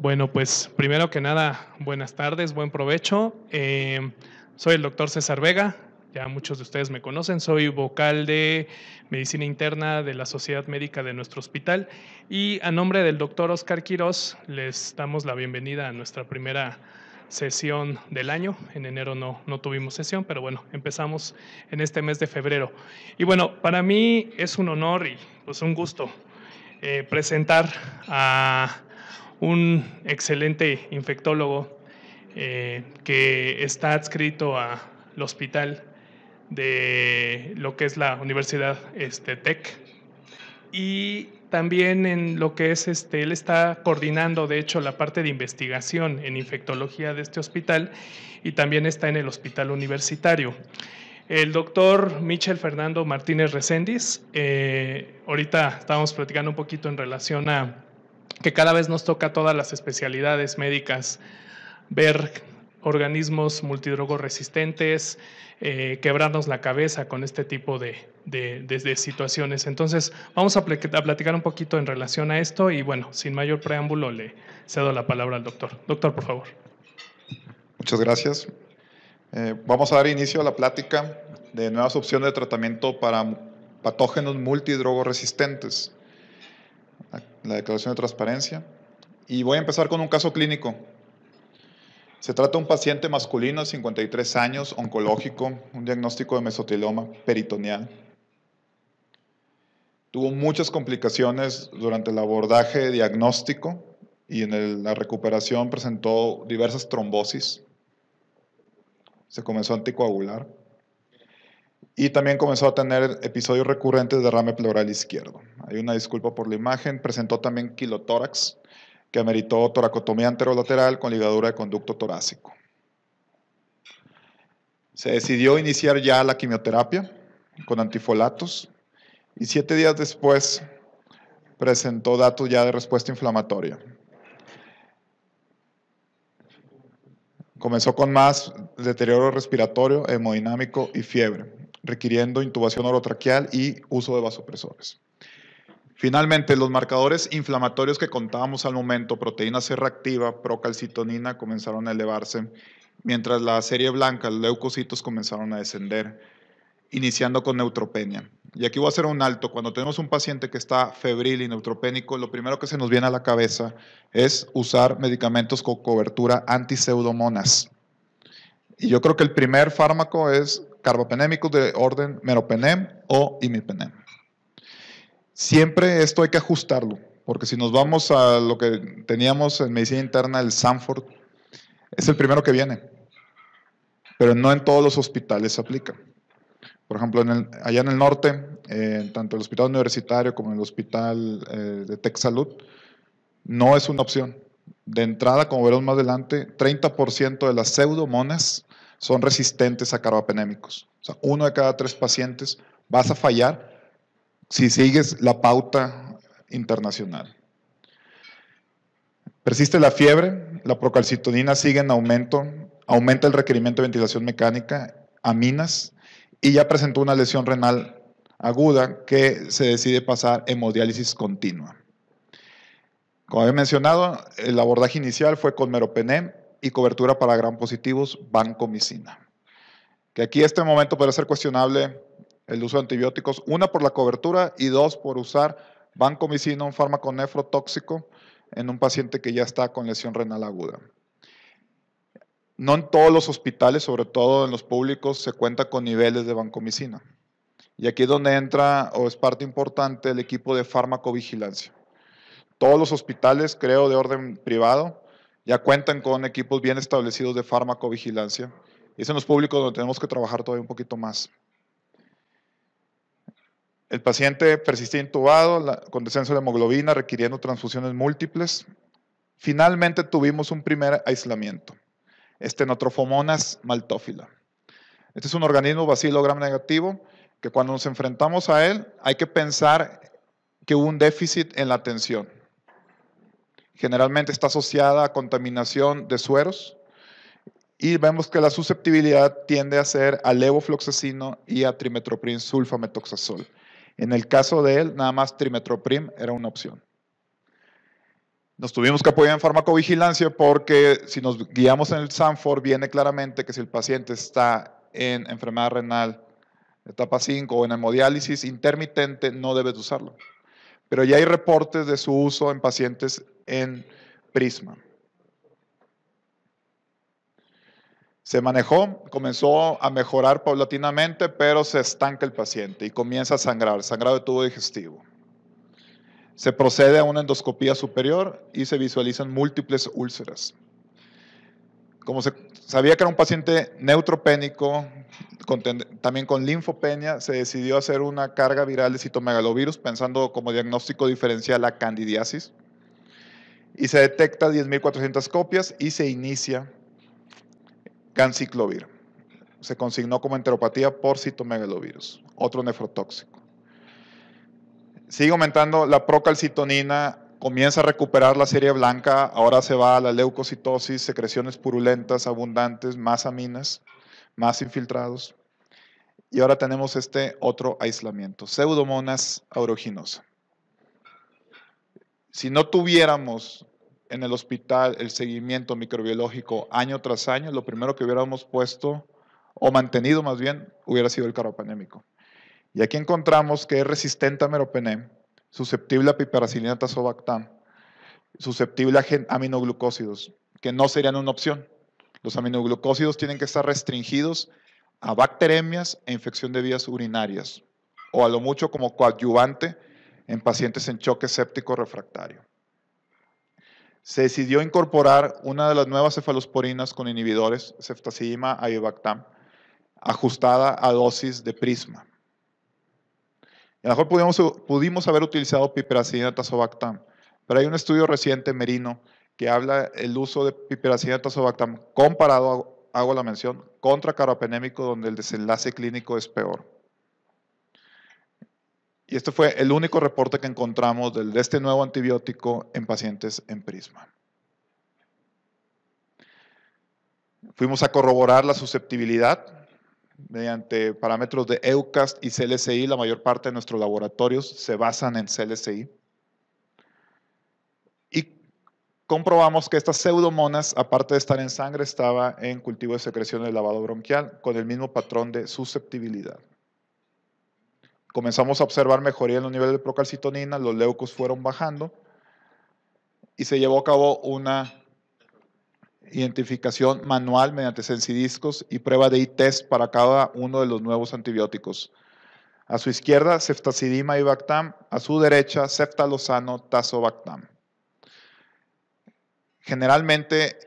Bueno, pues primero que nada, buenas tardes, buen provecho. Eh, soy el doctor César Vega, ya muchos de ustedes me conocen, soy vocal de medicina interna de la Sociedad Médica de nuestro hospital y a nombre del doctor Oscar Quiroz, les damos la bienvenida a nuestra primera sesión del año. En enero no, no tuvimos sesión, pero bueno, empezamos en este mes de febrero. Y bueno, para mí es un honor y pues un gusto eh, presentar a un excelente infectólogo eh, que está adscrito al hospital de lo que es la Universidad este, TEC. Y también en lo que es este, él está coordinando de hecho la parte de investigación en infectología de este hospital y también está en el hospital universitario. El doctor Michel Fernando Martínez recendis eh, ahorita estábamos platicando un poquito en relación a que cada vez nos toca todas las especialidades médicas ver organismos multidrogoresistentes, resistentes, eh, quebrarnos la cabeza con este tipo de, situaciones. Entonces, vamos a, platicar un poquito en relación a esto y bueno, sin mayor preámbulo le cedo la palabra al doctor. Doctor, por favor. Muchas gracias. Eh, vamos a dar inicio a la plática de nuevas opciones de tratamiento para patógenos multidrogoresistentes. resistentes la declaración de transparencia. Y voy a empezar con un caso clínico. Se trata de un paciente masculino de 53 años, oncológico, un diagnóstico de mesotiloma peritoneal. Tuvo muchas complicaciones durante el abordaje diagnóstico y en la recuperación presentó diversas trombosis. Se comenzó a anticoagular. Y también comenzó a tener episodios recurrentes de derrame pleural izquierdo. Hay una disculpa por la imagen. Presentó también kilotórax, que ameritó toracotomía anterolateral con ligadura de conducto torácico. Se decidió iniciar ya la quimioterapia con antifolatos y siete días después presentó datos ya de respuesta inflamatoria. Comenzó con más deterioro respiratorio, hemodinámico y fiebre requiriendo intubación orotraqueal y uso de vasopresores. Finalmente, los marcadores inflamatorios que contábamos al momento, proteína C reactiva, procalcitonina, comenzaron a elevarse, mientras la serie blanca, los leucocitos, comenzaron a descender, iniciando con neutropenia. Y aquí voy a hacer un alto. Cuando tenemos un paciente que está febril y neutropénico, lo primero que se nos viene a la cabeza es usar medicamentos con cobertura antiseudomonas. Y yo creo que el primer fármaco es carbapenémicos de orden meropenem o imipenem. Siempre esto hay que ajustarlo, porque si nos vamos a lo que teníamos en medicina interna, el Sanford, es el primero que viene, pero no en todos los hospitales se aplica. Por ejemplo, en allá en el norte, eh, tanto el hospital universitario como el hospital eh, de de Salud no es una opción. De entrada, como veremos más adelante, 30% de las pseudomonas son resistentes a carbapenémicos. O sea, uno de cada tres pacientes vas a fallar si sigues la pauta internacional. Persiste la fiebre, la procalcitonina sigue en aumento, aumenta el requerimiento de ventilación mecánica, aminas, y ya presentó una lesión renal aguda que se decide pasar hemodiálisis continua. Como había mencionado, el abordaje inicial fue con meropenem y cobertura para gran positivos, vancomicina. Que aquí este momento puede ser cuestionable el uso de antibióticos, una por la cobertura y dos por usar vancomicina, un fármaco nefrotóxico, en un paciente que ya está con lesión renal aguda. No en todos los hospitales, sobre todo en los públicos, se cuenta con niveles de vancomicina. Y aquí es donde entra o es parte importante el equipo de farmacovigilancia. Todos los hospitales, creo, de orden privado, ya cuentan con equipos bien establecidos de farmacovigilancia. Y es en los públicos donde tenemos que trabajar todavía un poquito más. El paciente persistía intubado, con descenso de hemoglobina, requiriendo transfusiones múltiples. Finalmente tuvimos un primer aislamiento, estenotrofomonas maltófila. Este es un organismo vacilogram negativo que cuando nos enfrentamos a él hay que pensar que hubo un déficit en la atención generalmente está asociada a contaminación de sueros y vemos que la susceptibilidad tiende a ser a levofloxacino y a trimetoprim sulfametoxazol. En el caso de él, nada más trimetoprim era una opción. Nos tuvimos que apoyar en farmacovigilancia porque si nos guiamos en el Sanford viene claramente que si el paciente está en enfermedad renal etapa 5 o en hemodiálisis intermitente no debes usarlo. Pero ya hay reportes de su uso en pacientes en Prisma. Se manejó, comenzó a mejorar paulatinamente, pero se estanca el paciente y comienza a sangrar, sangrado de tubo digestivo. Se procede a una endoscopía superior y se visualizan múltiples úlceras. Como se sabía que era un paciente neutropénico, también con linfopenia, se decidió hacer una carga viral de citomegalovirus pensando como diagnóstico diferencial a candidiasis y se detecta 10.400 copias y se inicia ganciclovir. Se consignó como enteropatía por citomegalovirus, otro nefrotóxico. Sigue aumentando la procalcitonina, comienza a recuperar la serie blanca, ahora se va a la leucocitosis, secreciones purulentas abundantes, más aminas, más infiltrados. Y ahora tenemos este otro aislamiento, pseudomonas aeruginosa. Si no tuviéramos en el hospital el seguimiento microbiológico año tras año, lo primero que hubiéramos puesto o mantenido más bien hubiera sido el carbapenémico. Y aquí encontramos que es resistente a meropenem, susceptible a piperacilina tazobactam, susceptible a aminoglucósidos, que no serían una opción. Los aminoglucósidos tienen que estar restringidos a bacteremias e infección de vías urinarias, o a lo mucho como coadyuvante en pacientes en choque séptico refractario. Se decidió incorporar una de las nuevas cefalosporinas con inhibidores, ceftazidima avibactam, ajustada a dosis de prisma. a lo mejor pudimos, haber utilizado piperacilina tazobactam, pero hay un estudio reciente, Merino, que habla el uso de piperacina tazobactam comparado, hago la mención, contra carapenémico, donde el desenlace clínico es peor. Y este fue el único reporte que encontramos de este nuevo antibiótico en pacientes en prisma. Fuimos a corroborar la susceptibilidad mediante parámetros de EUCAST y CLSI. La mayor parte de nuestros laboratorios se basan en CLSI Y comprobamos que estas pseudomonas, aparte de estar en sangre, estaba en cultivo de secreción del lavado bronquial con el mismo patrón de susceptibilidad comenzamos a observar mejoría en los niveles de procalcitonina, los leucos fueron bajando y se llevó a cabo una identificación manual mediante sensidiscos y prueba de I-test para cada uno de los nuevos antibióticos. A su izquierda, ceftazidima y Bactam. A su derecha, ceftalozano, tazobactam. Generalmente,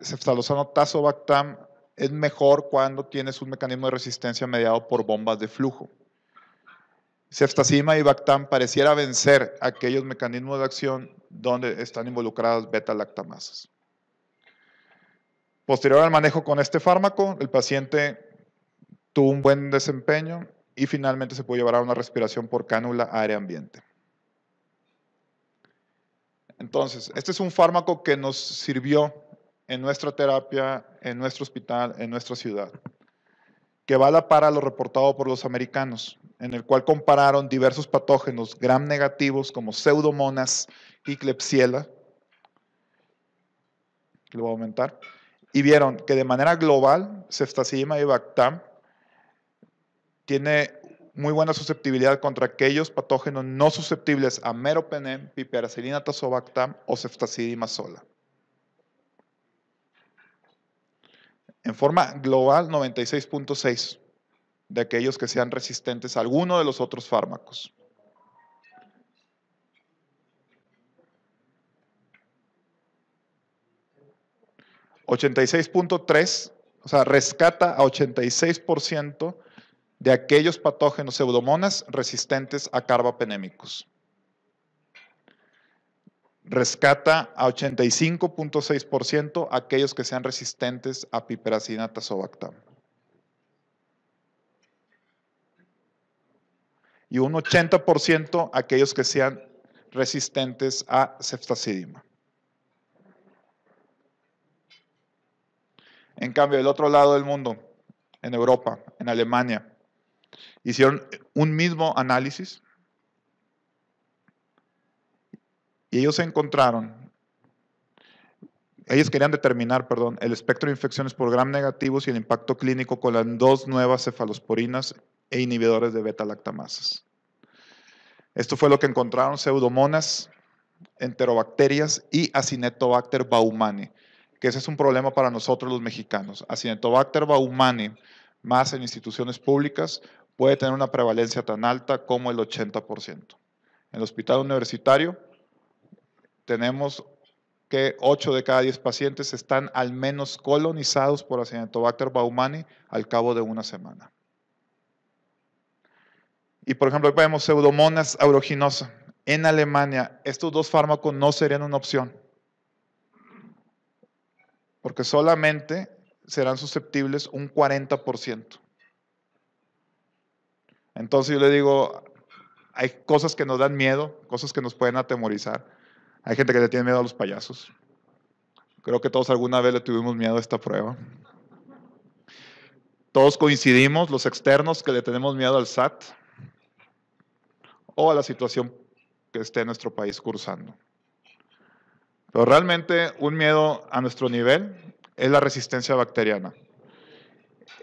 ceftalozano, tazobactam es mejor cuando tienes un mecanismo de resistencia mediado por bombas de flujo. Ceftazima y Bactam pareciera vencer aquellos mecanismos de acción donde están involucradas beta-lactamasas. Posterior al manejo con este fármaco, el paciente tuvo un buen desempeño y finalmente se pudo llevar a una respiración por cánula aire-ambiente. Entonces, este es un fármaco que nos sirvió en nuestra terapia, en nuestro hospital, en nuestra ciudad, que vala para lo reportado por los americanos en el cual compararon diversos patógenos gram negativos como pseudomonas y Klebsiella. Lo voy a aumentar. Y vieron que de manera global, Ceftazidima y Bactam tiene muy buena susceptibilidad contra aquellos patógenos no susceptibles a meropenem, piperacilina tazobactam o ceftazidima sola. En forma global, 96.6 de aquellos que sean resistentes a alguno de los otros fármacos. ¿86.3%? O sea, rescata a 86% de aquellos patógenos pseudomonas resistentes a carbapenémicos. Rescata a 85.6% aquellos que sean resistentes a piperacinata, tazobactam. y un 80% aquellos que sean resistentes a ceftazidima. En cambio, del otro lado del mundo, en Europa, en Alemania, hicieron un mismo análisis y ellos encontraron ellos querían determinar, perdón, el espectro de infecciones por gram negativos y el impacto clínico con las dos nuevas cefalosporinas e inhibidores de beta-lactamasas. Esto fue lo que encontraron pseudomonas, enterobacterias y acinetobacter baumani, que ese es un problema para nosotros los mexicanos. Acinetobacter baumani, más en instituciones públicas, puede tener una prevalencia tan alta como el 80%. En el hospital universitario tenemos que 8 de cada 10 pacientes están al menos colonizados por la Acinetobacter baumani al cabo de una semana. Y por ejemplo, vemos Pseudomonas aeruginosa. En Alemania, estos dos fármacos no serían una opción, porque solamente serán susceptibles un 40%. Entonces yo le digo, hay cosas que nos dan miedo, cosas que nos pueden atemorizar hay gente que le tiene miedo a los payasos. Creo que todos alguna vez le tuvimos miedo a esta prueba. Todos coincidimos, los externos, que le tenemos miedo al SAT o a la situación que esté nuestro país cursando. Pero realmente un miedo a nuestro nivel es la resistencia bacteriana.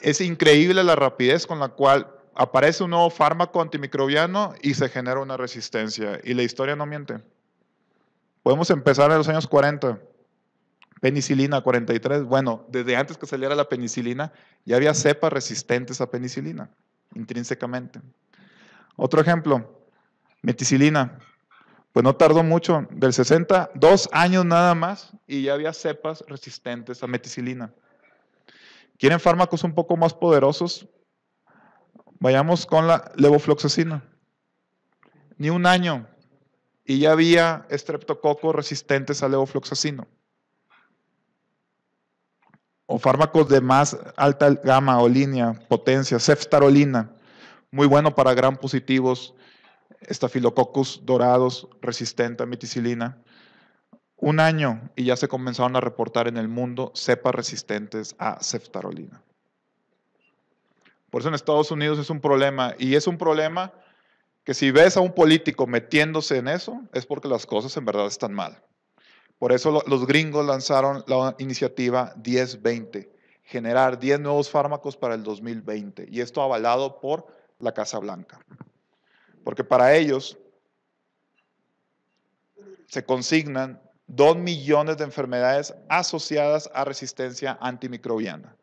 Es increíble la rapidez con la cual aparece un nuevo fármaco antimicrobiano y se genera una resistencia. Y la historia no miente. Podemos empezar en los años 40. Penicilina 43. Bueno, desde antes que saliera la penicilina, ya había cepas resistentes a penicilina, intrínsecamente. Otro ejemplo, meticilina. Pues no tardó mucho, del 60, dos años nada más, y ya había cepas resistentes a meticilina. ¿Quieren fármacos un poco más poderosos? Vayamos con la levofloxacina. Ni un año y ya había estreptococos resistentes al levofloxacino o fármacos de más alta gama o línea, potencia, ceftarolina, muy bueno para gran positivos, estafilococos dorados, resistente a meticilina Un año y ya se comenzaron a reportar en el mundo cepas resistentes a ceftarolina. Por eso en Estados Unidos es un problema, y es un problema que si ves a un político metiéndose en eso, es porque las cosas en verdad están mal. Por eso los gringos lanzaron la iniciativa 1020 generar 10 nuevos fármacos para el 2020, y esto avalado por la Casa Blanca. Porque para ellos se consignan 2 millones de enfermedades asociadas a resistencia antimicrobiana,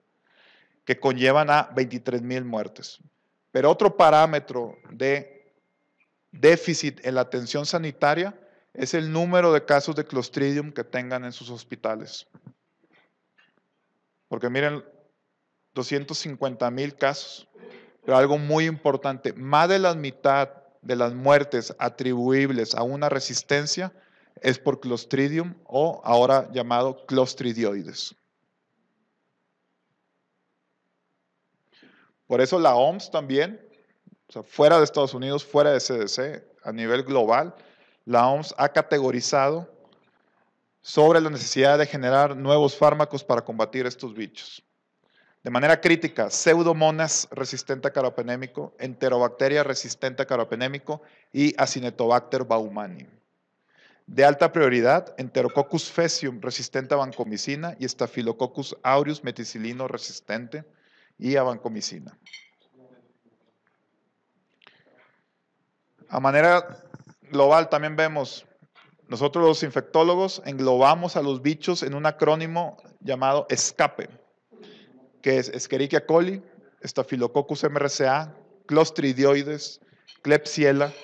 que conllevan a 23 mil muertes. Pero otro parámetro de déficit en la atención sanitaria es el número de casos de Clostridium que tengan en sus hospitales. Porque miren, 250 mil casos. Pero algo muy importante, más de la mitad de las muertes atribuibles a una resistencia es por Clostridium o ahora llamado clostridioides. Por eso la OMS también o sea, fuera de Estados Unidos, fuera de CDC, a nivel global, la OMS ha categorizado sobre la necesidad de generar nuevos fármacos para combatir estos bichos. De manera crítica, pseudomonas resistente a caropenémico, enterobacteria resistente a caropenémico y acinetobacter baumanium. De alta prioridad, enterococcus faecium resistente a vancomicina y staphylococcus aureus meticilino resistente y a vancomicina. A manera global también vemos, nosotros los infectólogos englobamos a los bichos en un acrónimo llamado escape, que es Escherichia coli, Staphylococcus MRSA, Clostridioides, Klebsiella,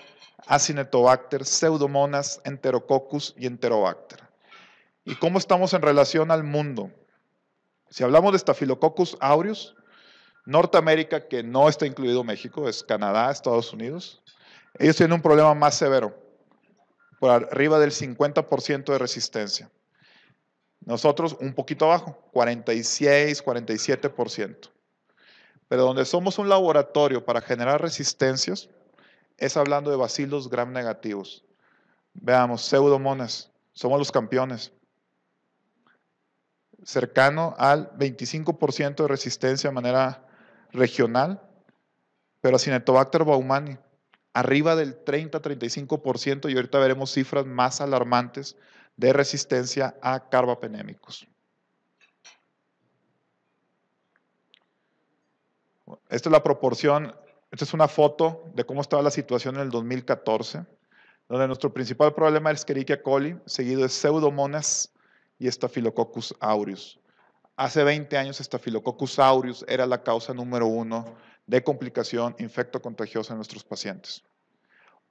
Acinetobacter, Pseudomonas, Enterococcus y Enterobacter. ¿Y cómo estamos en relación al mundo? Si hablamos de Staphylococcus aureus, Norteamérica, que no está incluido México, es Canadá, Estados Unidos, ellos tienen un problema más severo, por arriba del 50% de resistencia. Nosotros un poquito abajo, 46, 47%. Pero donde somos un laboratorio para generar resistencias es hablando de bacilos gram negativos. Veamos, pseudomonas, somos los campeones. Cercano al 25% de resistencia de manera regional, pero a Cinetobacter baumani, arriba del 30-35% y ahorita veremos cifras más alarmantes de resistencia a carbapenémicos. Esta es la proporción, esta es una foto de cómo estaba la situación en el 2014, donde nuestro principal problema es Escherichia coli, seguido de Pseudomonas y Staphylococcus aureus. Hace 20 años Staphylococcus aureus era la causa número uno de complicación infecto contagiosa en nuestros pacientes.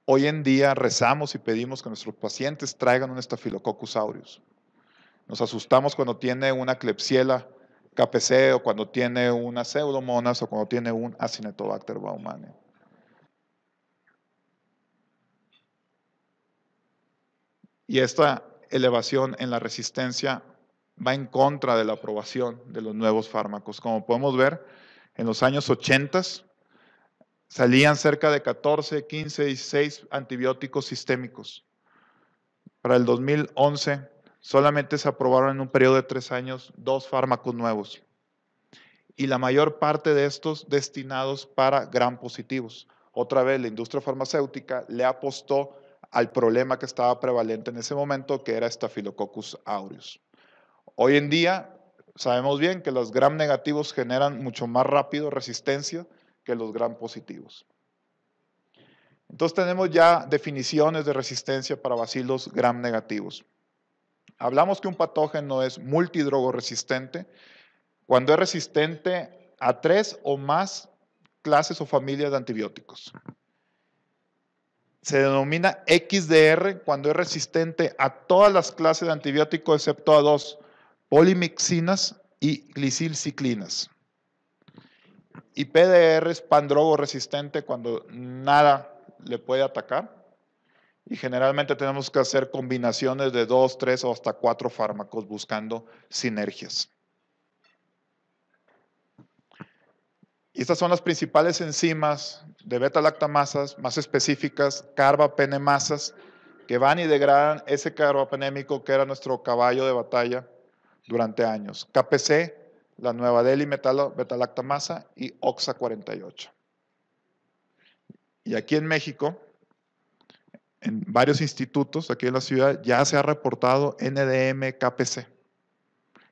Hoy en día rezamos y pedimos que nuestros pacientes traigan un Staphylococcus aureus. Nos asustamos cuando tiene una clepsiela KPC o cuando tiene una Pseudomonas o cuando tiene un Acinetobacter baumannii. Y esta elevación en la resistencia va en contra de la aprobación de los nuevos fármacos. Como podemos ver, en los años 80 salían cerca de 14, 15, y 6 antibióticos sistémicos. Para el 2011 solamente se aprobaron en un periodo de tres años dos fármacos nuevos y la mayor parte de estos destinados para gran positivos. Otra vez, la industria farmacéutica le apostó al problema que estaba prevalente en ese momento, que era Staphylococcus aureus. Hoy en día, Sabemos bien que los gram negativos generan mucho más rápido resistencia que los gram positivos. Entonces tenemos ya definiciones de resistencia para bacilos gram negativos. Hablamos que un patógeno es multidrogoresistente cuando es resistente a tres o más clases o familias de antibióticos. Se denomina XDR cuando es resistente a todas las clases de antibióticos excepto a dos polimixinas y glicilciclinas. Y PDR es pandrogo resistente cuando nada le puede atacar. Y generalmente tenemos que hacer combinaciones de dos, tres o hasta cuatro fármacos buscando sinergias. estas son las principales enzimas de beta-lactamasas, más específicas, carbapenemasas, que van y degradan ese carbapenémico que era nuestro caballo de batalla durante años. KPC, la nueva Delhi Metalactamasa y OXA 48. Y aquí en México, en varios institutos aquí en la ciudad, ya se ha reportado NDM KPC.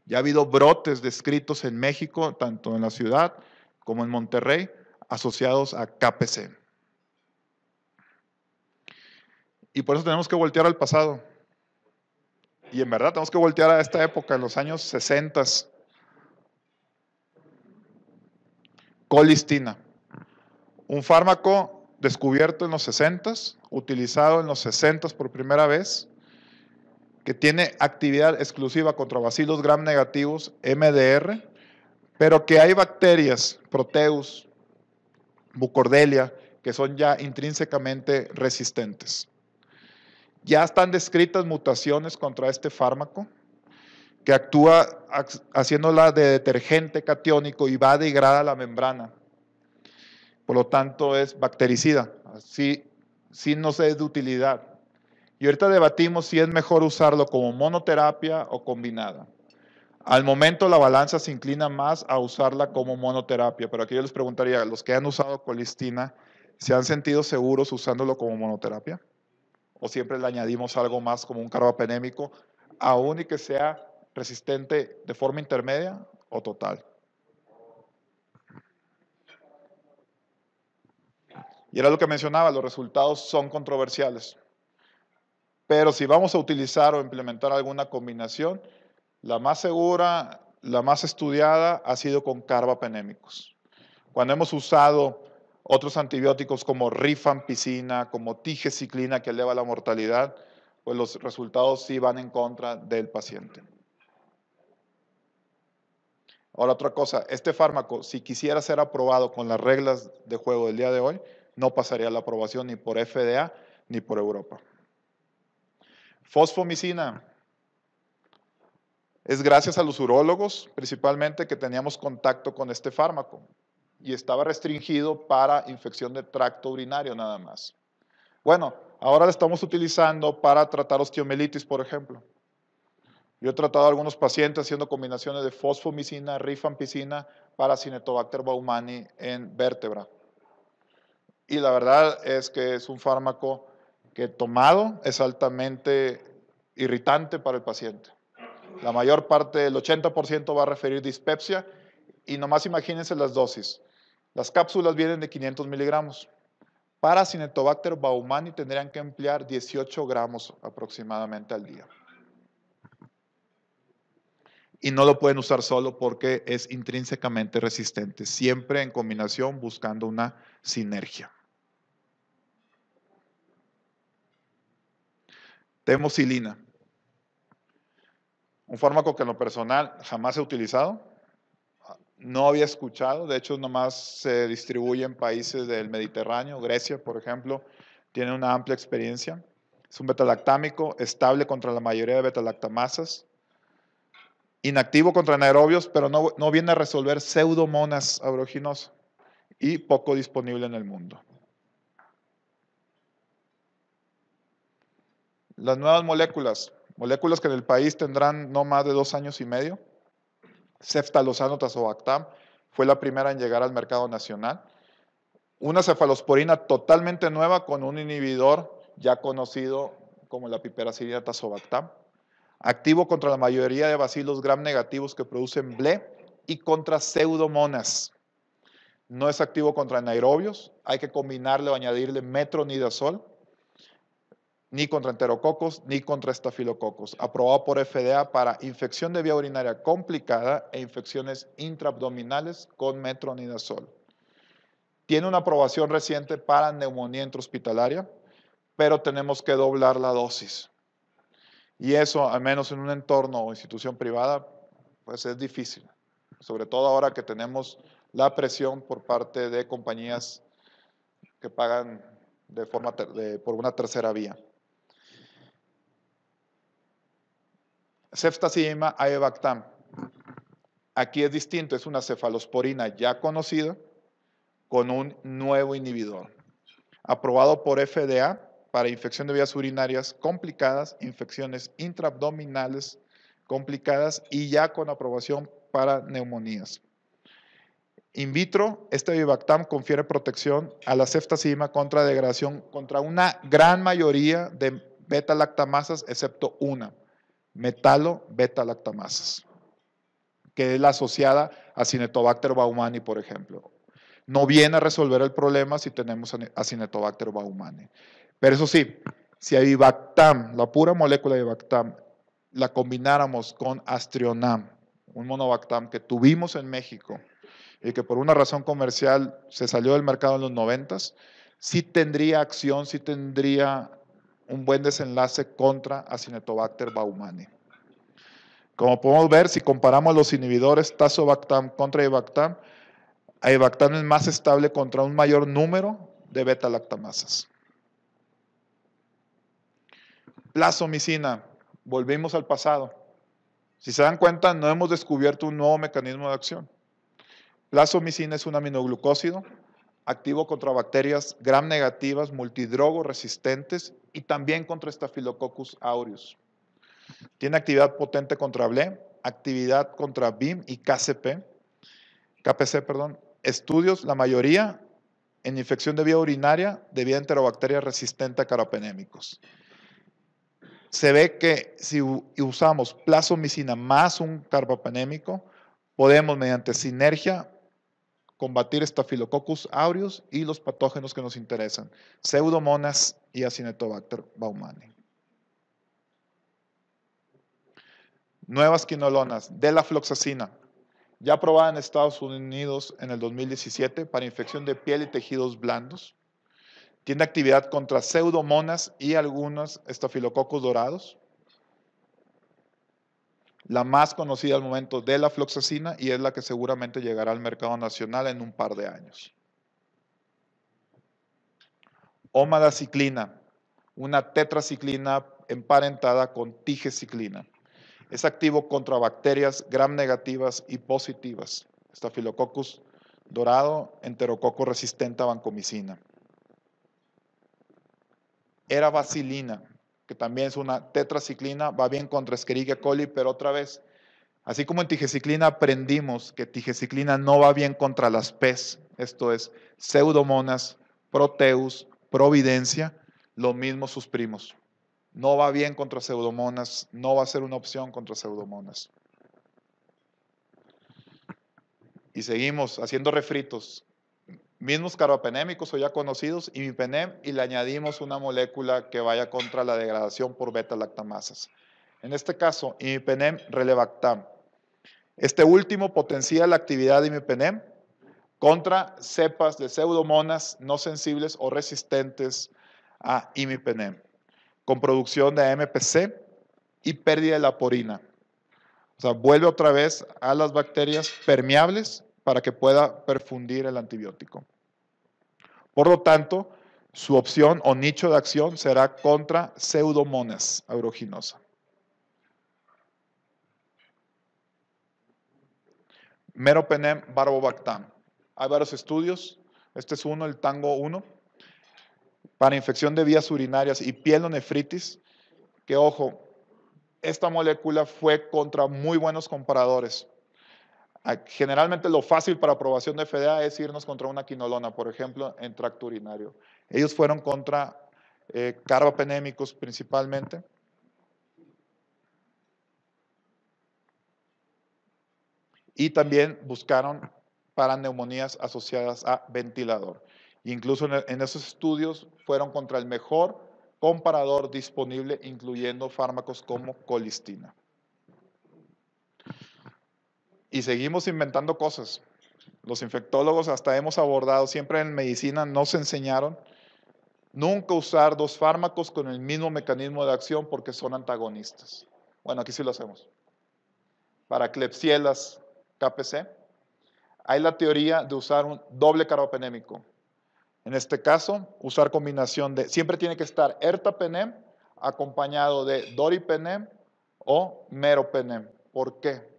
Ya ha habido brotes descritos en México, tanto en la ciudad como en Monterrey, asociados a KPC. Y por eso tenemos que voltear al pasado y en verdad tenemos que voltear a esta época, en los años 60. Colistina, un fármaco descubierto en los 60, utilizado en los 60 por primera vez, que tiene actividad exclusiva contra bacilos gram negativos, MDR, pero que hay bacterias, proteus, bucordelia, que son ya intrínsecamente resistentes. Ya están descritas mutaciones contra este fármaco que actúa haciéndola de detergente catiónico y va a degradar la membrana. Por lo tanto, es bactericida. Así, sí no es de utilidad. Y ahorita debatimos si es mejor usarlo como monoterapia o combinada. Al momento la balanza se inclina más a usarla como monoterapia, pero aquí yo les preguntaría, los que han usado colistina, ¿se han sentido seguros usándolo como monoterapia? o siempre le añadimos algo más como un carbapenémico, aún y que sea resistente de forma intermedia o total. Y era lo que mencionaba, los resultados son controversiales. Pero si vamos a utilizar o implementar alguna combinación, la más segura, la más estudiada ha sido con carbapenémicos. Cuando hemos usado otros antibióticos como rifampicina, como tigeciclina que eleva la mortalidad, pues los resultados sí van en contra del paciente. Ahora otra cosa, este fármaco, si quisiera ser aprobado con las reglas de juego del día de hoy, no pasaría la aprobación ni por FDA ni por Europa. Fosfomicina. Es gracias a los urólogos principalmente que teníamos contacto con este fármaco y estaba restringido para infección de tracto urinario nada más. Bueno, ahora lo estamos utilizando para tratar osteomelitis, por ejemplo. Yo he tratado a algunos pacientes haciendo combinaciones de fosfomicina, rifampicina para Cinetobacter baumani en vértebra. Y la verdad es que es un fármaco que tomado es altamente irritante para el paciente. La mayor parte, el 80% va a referir dispepsia y nomás imagínense las dosis. Las cápsulas vienen de 500 miligramos. Para Cinetobacter baumani tendrían que emplear 18 gramos aproximadamente al día. Y no lo pueden usar solo porque es intrínsecamente resistente, siempre en combinación buscando una sinergia. Temocilina, un fármaco que en lo personal jamás he utilizado, no había escuchado, de hecho nomás se distribuye en países del Mediterráneo, Grecia, por ejemplo, tiene una amplia experiencia. Es un betalactámico estable contra la mayoría de betalactamasas, inactivo contra anaerobios, pero no, viene a resolver pseudomonas aeruginosa y poco disponible en el mundo. Las nuevas moléculas, moléculas que en el país tendrán no más de dos años y medio, Ceftalozano tasobactam fue la primera en llegar al mercado nacional. Una cefalosporina totalmente nueva con un inhibidor ya conocido como la piperacilina tazobactam, activo contra la mayoría de bacilos gram negativos que producen BLE y contra pseudomonas. No es activo contra anaerobios, hay que combinarle o añadirle metronidazol ni contra enterococos ni contra estafilococos, aprobado por FDA para infección de vía urinaria complicada e infecciones intraabdominales con metronidazol. Tiene una aprobación reciente para neumonía intrahospitalaria, pero tenemos que doblar la dosis. Y eso, al menos en un entorno o institución privada, pues es difícil, sobre todo ahora que tenemos la presión por parte de compañías que pagan de forma por una tercera vía. Ceftazidima avibactam. Aquí es distinto, es una cefalosporina ya conocida con un nuevo inhibidor, aprobado por FDA para infección de vías urinarias complicadas, infecciones intraabdominales complicadas y ya con aprobación para neumonías. In vitro, este avibactam confiere protección a la ceftazidima contra degradación contra una gran mayoría de beta-lactamasas, excepto una, metalo beta lactamases que es la asociada a Cinetobacter baumani, por ejemplo. No viene a resolver el problema si tenemos a Cinetobacter baumani. Pero eso sí, si a Ibactam, la pura molécula de Ibactam, la combináramos con Astrionam, un monobactam que tuvimos en México y que por una razón comercial se salió del mercado en los 90, sí tendría acción, sí tendría un buen desenlace contra Acinetobacter baumannii. Como podemos ver, si comparamos los inhibidores Tazobactam contra Ebactam, Ibactam es más estable contra un mayor número de beta-lactamasas. Plasomicina, volvimos al pasado. Si se dan cuenta, no hemos descubierto un nuevo mecanismo de acción. Plasomicina es un aminoglucósido activo contra bacterias gram negativas, multidrogo resistentes y también contra estafilococcus aureus. Tiene actividad potente contra BLE, actividad contra BIM y KCP, KPC, perdón. Estudios, la mayoría en infección de vía urinaria de vía enterobacteria resistente a carapenémicos. Se ve que si usamos plazomicina más un carbapenémico, podemos mediante sinergia combatir Staphylococcus aureus y los patógenos que nos interesan, Pseudomonas y Acinetobacter baumani. Nuevas quinolonas, de la floxacina, ya aprobada en Estados Unidos en el 2017 para infección de piel y tejidos blandos. Tiene actividad contra pseudomonas y algunos estafilococos dorados la más conocida al momento de la floxacina y es la que seguramente llegará al mercado nacional en un par de años. Omadaciclina, una tetraciclina emparentada con tigeciclina. Es activo contra bacterias gram negativas y positivas. Staphylococcus dorado, enterococo resistente a vancomicina. Era vacilina que también es una tetraciclina, va bien contra Escherichia coli, pero otra vez, así como en tigeciclina aprendimos que tigeciclina no va bien contra las PES, esto es pseudomonas, proteus, providencia, lo mismo sus primos. No va bien contra pseudomonas, no va a ser una opción contra pseudomonas. Y seguimos haciendo refritos mismos carbapenémicos o ya conocidos, imipenem, y le añadimos una molécula que vaya contra la degradación por beta-lactamasas. En este caso, imipenem relevactam. Este último potencia la actividad de imipenem contra cepas de pseudomonas no sensibles o resistentes a imipenem, con producción de MPC y pérdida de la porina. O sea, vuelve otra vez a las bacterias permeables para que pueda perfundir el antibiótico. Por lo tanto, su opción o nicho de acción será contra pseudomonas aeruginosa. Meropenem barbobactam. Hay varios estudios. Este es uno, el tango 1, para infección de vías urinarias y pielonefritis. Que ojo, esta molécula fue contra muy buenos comparadores. Generalmente lo fácil para aprobación de FDA es irnos contra una quinolona, por ejemplo, en tracto urinario. Ellos fueron contra eh, carbapenémicos principalmente. Y también buscaron para neumonías asociadas a ventilador. Incluso en esos estudios fueron contra el mejor comparador disponible, incluyendo fármacos como colistina y seguimos inventando cosas. Los infectólogos hasta hemos abordado, siempre en medicina nos enseñaron nunca usar dos fármacos con el mismo mecanismo de acción porque son antagonistas. Bueno, aquí sí lo hacemos. Para clepsielas KPC, hay la teoría de usar un doble carbapenémico. En este caso, usar combinación de, siempre tiene que estar ertapenem acompañado de doripenem o meropenem. ¿Por qué?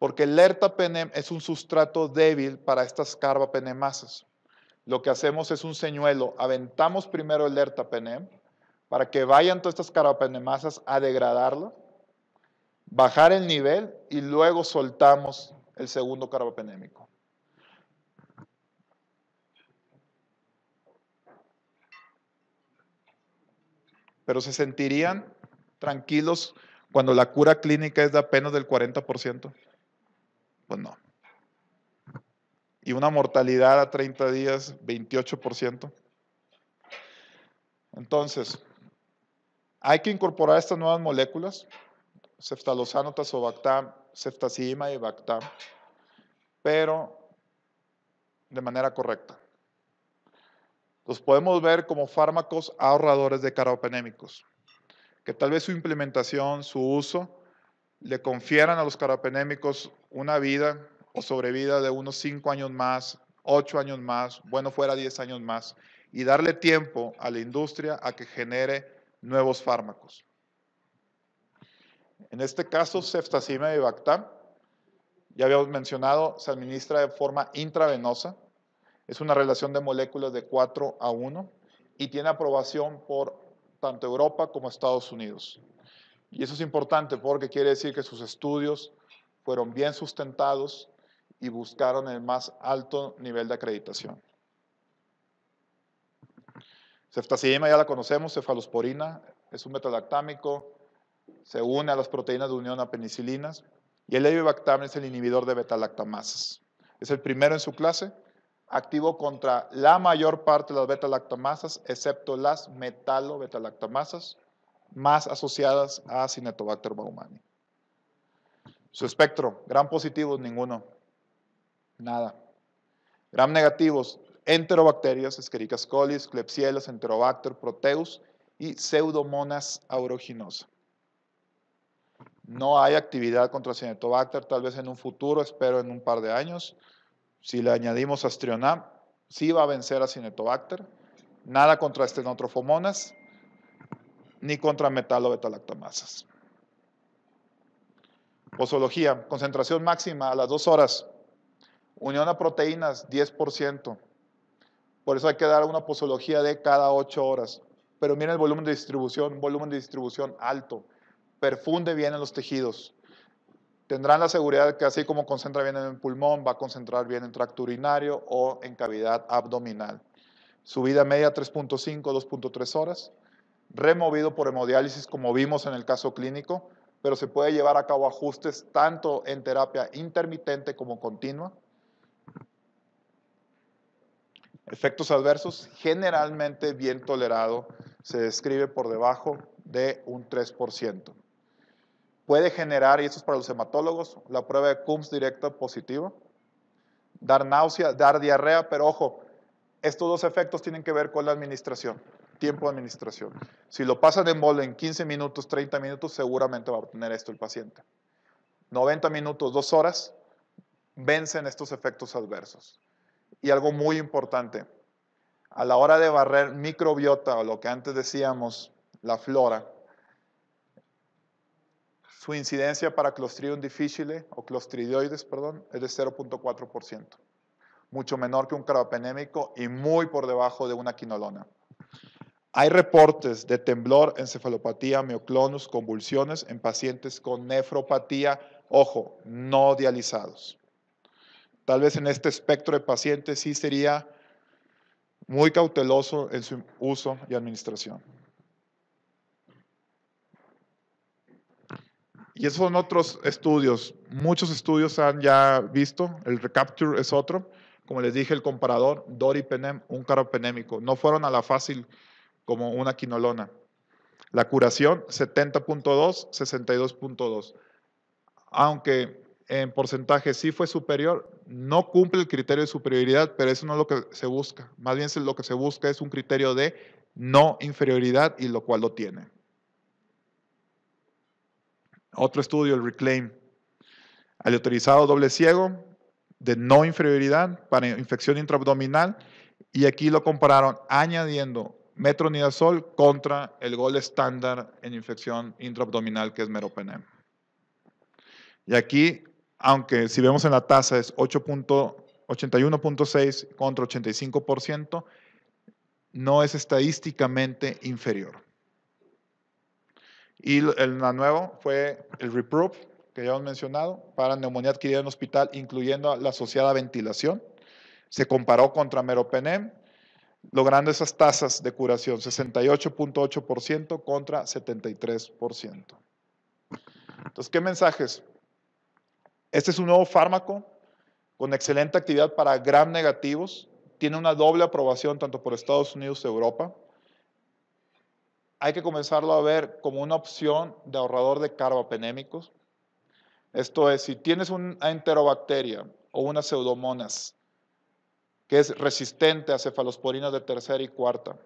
porque el lertapenem es un sustrato débil para estas carbapenemasas. Lo que hacemos es un señuelo, aventamos primero el lertapenem para que vayan todas estas carbapenemasas a degradarlo, bajar el nivel y luego soltamos el segundo carbapenémico. Pero se sentirían tranquilos cuando la cura clínica es de apenas del 40%. Pues no. Y una mortalidad a 30 días, 28%. Entonces, hay que incorporar estas nuevas moléculas, ceftalosano, tazobactam, ceftazima y bactam, pero de manera correcta. Los podemos ver como fármacos ahorradores de caropenémicos, que tal vez su implementación, su uso, le confieran a los carapenémicos una vida o sobrevida de unos 5 años más, 8 años más, bueno fuera 10 años más, y darle tiempo a la industria a que genere nuevos fármacos. En este caso, ceftacima y Bactam, ya habíamos mencionado, se administra de forma intravenosa, es una relación de moléculas de 4 a 1 y tiene aprobación por tanto Europa como Estados Unidos. Y eso es importante porque quiere decir que sus estudios fueron bien sustentados y buscaron el más alto nivel de acreditación. Ceftazidima ya la conocemos, cefalosporina, es un metalactámico se une a las proteínas de unión a penicilinas y el levobactam es el inhibidor de betalactamasas. Es el primero en su clase, activo contra la mayor parte de las betalactamasas, excepto las metalobetalactamasas más asociadas a Cinetobacter baumani. Su espectro, gran positivo, ninguno. Nada. Gram negativos, enterobacterias, Escherichia colis, Klebsiella, Enterobacter, Proteus y Pseudomonas auroginosa. No hay actividad contra Cinetobacter, tal vez en un futuro, espero en un par de años. Si le añadimos Astrionam, sí va a vencer a Cinetobacter. Nada contra Estenotrofomonas, ni contra metalobetalactamasas. Posología, concentración máxima a las dos horas. Unión a proteínas, 10%. Por eso hay que dar una posología de cada ocho horas. Pero miren el volumen de distribución, volumen de distribución alto. Perfunde bien en los tejidos. Tendrán la seguridad que así como concentra bien en el pulmón, va a concentrar bien en tracto urinario o en cavidad abdominal. Subida media 3.5, 2.3 horas. Removido por hemodiálisis, como vimos en el caso clínico pero se puede llevar a cabo ajustes tanto en terapia intermitente como continua. Efectos adversos, generalmente bien tolerado, se describe por debajo de un 3%. Puede generar, y esto es para los hematólogos, la prueba de CUMS directa positiva, dar náusea, dar diarrea, pero ojo, estos dos efectos tienen que ver con la administración tiempo de administración. Si lo pasan en bolo en 15 minutos, 30 minutos, seguramente va a obtener esto el paciente. 90 minutos, 2 horas, vencen estos efectos adversos. Y algo muy importante, a la hora de barrer microbiota o lo que antes decíamos, la flora, su incidencia para Clostridium difficile o clostridioides, perdón, es de 0.4%, mucho menor que un carbapenémico y muy por debajo de una quinolona. Hay reportes de temblor, encefalopatía, mioclonus, convulsiones en pacientes con nefropatía, ojo, no dializados. Tal vez en este espectro de pacientes sí sería muy cauteloso en su uso y administración. Y esos son otros estudios. Muchos estudios han ya visto. El Recapture es otro. Como les dije, el comparador, doripenem, un caro penémico. No fueron a la fácil como una quinolona. La curación 70.2, 62.2. Aunque en porcentaje sí fue superior, no cumple el criterio de superioridad, pero eso no es lo que se busca. Más bien lo que se busca es un criterio de no inferioridad y lo cual lo tiene. Otro estudio, el Reclaim. autorizado doble ciego de no inferioridad para infección intraabdominal y aquí lo compararon añadiendo metronidazol contra el gol estándar en infección intraabdominal que es meropenem. Y aquí, aunque si vemos en la tasa es 81.6 contra 85%, no es estadísticamente inferior. Y la nuevo fue el reproof, que ya hemos mencionado, para neumonía adquirida en hospital, incluyendo la asociada ventilación. Se comparó contra meropenem, logrando esas tasas de curación, 68.8% contra 73%. Entonces, ¿qué mensajes? Este es un nuevo fármaco con excelente actividad para gram negativos, tiene una doble aprobación tanto por Estados Unidos como Europa. Hay que comenzarlo a ver como una opción de ahorrador de carbapenémicos. Esto es, si tienes una enterobacteria o una pseudomonas que es resistente a cefalosporinas de tercera y cuarta,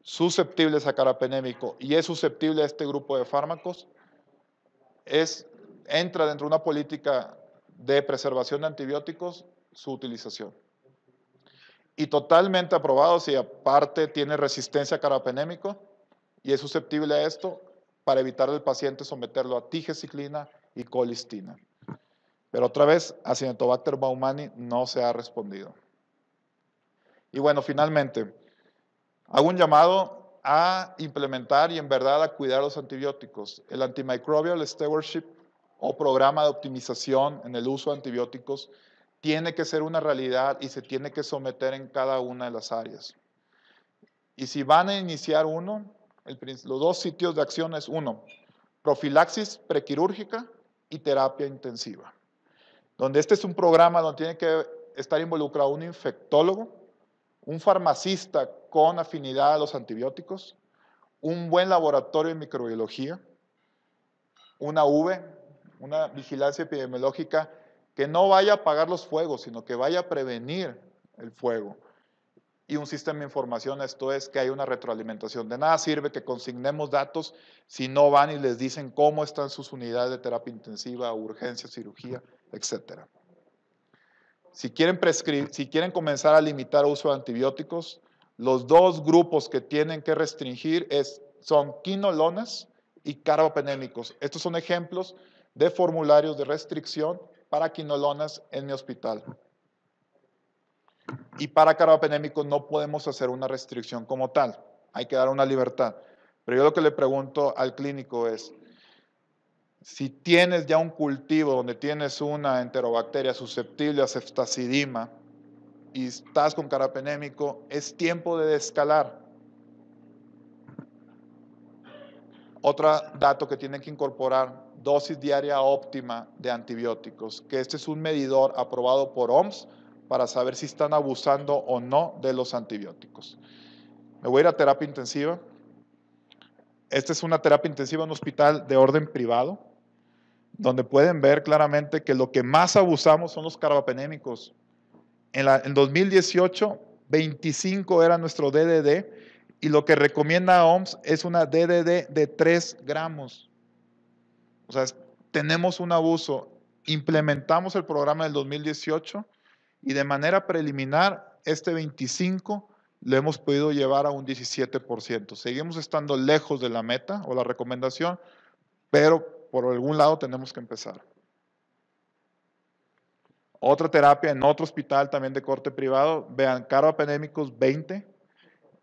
susceptibles a carapenémico y es susceptible a este grupo de fármacos, es, entra dentro de una política de preservación de antibióticos su utilización. Y totalmente aprobado si aparte tiene resistencia a carapenémico y es susceptible a esto para evitar al paciente someterlo a tigeciclina y colistina. Pero otra vez, a baumani no se ha respondido. Y bueno, finalmente, hago un llamado a implementar y en verdad a cuidar los antibióticos. El antimicrobial stewardship o programa de optimización en el uso de antibióticos tiene que ser una realidad y se tiene que someter en cada una de las áreas. Y si van a iniciar uno, los dos sitios de acción es uno, profilaxis prequirúrgica y terapia intensiva donde este es un programa donde tiene que estar involucrado un infectólogo, un farmacista con afinidad a los antibióticos, un buen laboratorio de microbiología, una V, una vigilancia epidemiológica que no vaya a apagar los fuegos, sino que vaya a prevenir el fuego y un sistema de información, esto es que hay una retroalimentación. De nada sirve que consignemos datos si no van y les dicen cómo están sus unidades de terapia intensiva, urgencia, cirugía, etc. Si quieren, si quieren comenzar a limitar el uso de antibióticos, los dos grupos que tienen que restringir es, son quinolonas y carbapenémicos. Estos son ejemplos de formularios de restricción para quinolonas en mi hospital. Y para carbapenémico no podemos hacer una restricción como tal, hay que dar una libertad. Pero yo lo que le pregunto al clínico es, si tienes ya un cultivo donde tienes una enterobacteria susceptible a ceftazidima y estás con carapenémico, es tiempo de descalar. Otro dato que tienen que incorporar, dosis diaria óptima de antibióticos, que este es un medidor aprobado por OMS para saber si están abusando o no de los antibióticos. Me voy a ir a terapia intensiva. Esta es una terapia intensiva en un hospital de orden privado, donde pueden ver claramente que lo que más abusamos son los carbapenémicos. En, 2018, 25 era nuestro DDD y lo que recomienda OMS es una DDD de 3 gramos. O sea, tenemos un abuso. Implementamos el programa del 2018 y de manera preliminar este 25 lo hemos podido llevar a un 17%. Seguimos estando lejos de la meta o la recomendación, pero por algún lado tenemos que empezar. Otra terapia en otro hospital también de corte privado, vean, carbapenémicos 20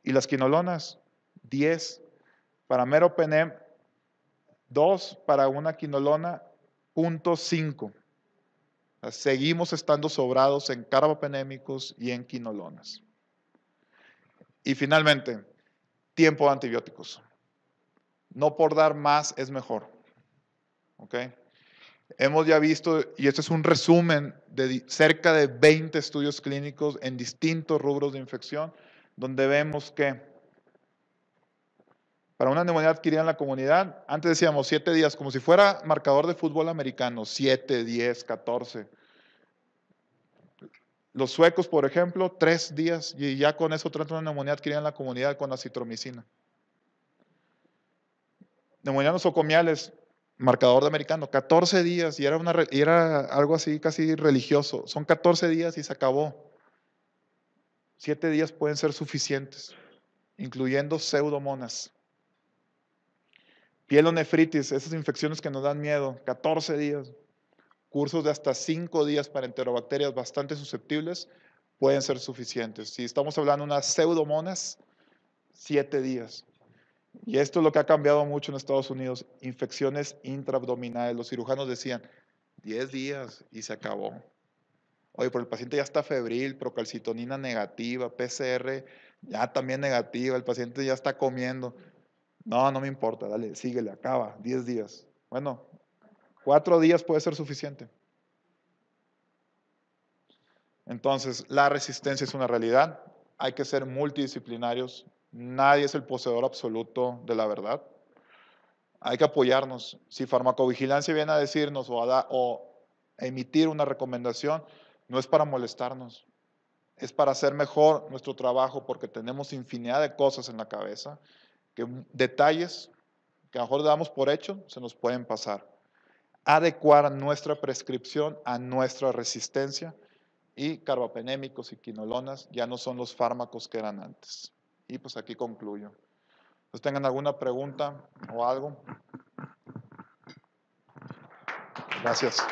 y las quinolonas 10. Para meropenem 2, para una quinolona 0.5. Seguimos estando sobrados en carbapenémicos y en quinolonas. Y finalmente, tiempo de antibióticos. No por dar más es mejor. ¿Ok? Hemos ya visto, y este es un resumen de cerca de 20 estudios clínicos en distintos rubros de infección, donde vemos que para una neumonía adquirida en la comunidad, antes decíamos siete días, como si fuera marcador de fútbol americano, siete, diez, catorce. Los suecos, por ejemplo, tres días y ya con eso tratan una neumonía adquirida en la comunidad con acitromicina. Neumonía nosocomiales, marcador de americano, 14 días y era, una, era algo así casi religioso. Son catorce días y se acabó. Siete días pueden ser suficientes, incluyendo pseudomonas. Pielonefritis, nefritis, esas infecciones que nos dan miedo, 14 días. Cursos de hasta 5 días para enterobacterias bastante susceptibles pueden ser suficientes. Si estamos hablando de unas pseudomonas, 7 días. Y esto es lo que ha cambiado mucho en Estados Unidos, infecciones intraabdominales. Los cirujanos decían, 10 días y se acabó. Oye, pero el paciente ya está febril, procalcitonina negativa, PCR ya también negativa, el paciente ya está comiendo. No, no me importa, dale, síguele, acaba, 10 días. Bueno, 4 días puede ser suficiente. Entonces, la resistencia es una realidad, hay que ser multidisciplinarios, nadie es el poseedor absoluto de la verdad. Hay que apoyarnos. Si farmacovigilancia viene a decirnos o o a emitir una recomendación, no es para molestarnos, es para hacer mejor nuestro trabajo porque tenemos infinidad de cosas en la cabeza que detalles que a lo mejor damos por hecho se nos pueden pasar. Adecuar nuestra prescripción a nuestra resistencia y carbapenémicos y quinolonas ya no son los fármacos que eran antes. Y pues aquí concluyo. Pues, tengan alguna pregunta o algo. Gracias.